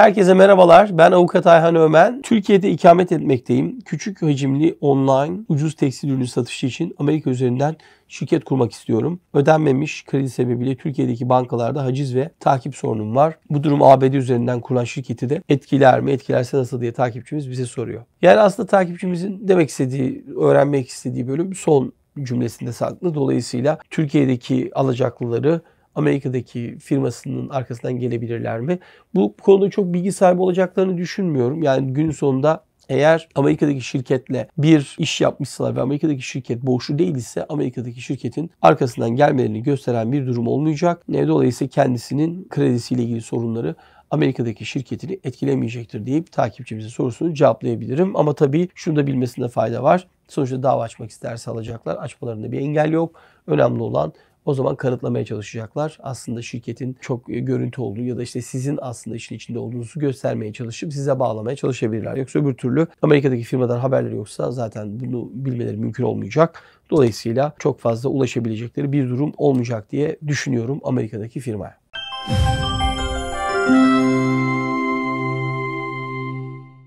Herkese merhabalar. Ben avukat Ayhan Ömen. Türkiye'de ikamet etmekteyim. Küçük hacimli online ucuz tekstil ürünü satışı için Amerika üzerinden şirket kurmak istiyorum. Ödenmemiş kredi sebebiyle Türkiye'deki bankalarda haciz ve takip sorunum var. Bu durum ABD üzerinden kurulan şirketi de etkiler mi, etkilerse nasıl diye takipçimiz bize soruyor. Yani aslında takipçimizin demek istediği, öğrenmek istediği bölüm son cümlesinde saklı. Dolayısıyla Türkiye'deki alacaklıları Amerika'daki firmasının arkasından gelebilirler mi? Bu konuda çok bilgi sahibi olacaklarını düşünmüyorum. Yani günün sonunda eğer Amerika'daki şirketle bir iş yapmışsalar ve Amerika'daki şirket borçlu değil ise Amerika'daki şirketin arkasından gelmelerini gösteren bir durum olmayacak. Ne dolayısıyla kendisinin kredisiyle ilgili sorunları Amerika'daki şirketini etkilemeyecektir deyip takipçimizin sorusunu cevaplayabilirim. Ama tabii şunu da bilmesinde fayda var. Sonuçta dava açmak isterse alacaklar. Açmalarında bir engel yok. Önemli olan o zaman kanıtlamaya çalışacaklar. Aslında şirketin çok e, görüntü olduğu ya da işte sizin aslında işin içinde olduğunuzu göstermeye çalışıp size bağlamaya çalışabilirler. Yoksa öbür türlü Amerika'daki firmadan haberleri yoksa zaten bunu bilmeleri mümkün olmayacak. Dolayısıyla çok fazla ulaşabilecekleri bir durum olmayacak diye düşünüyorum Amerika'daki firmaya.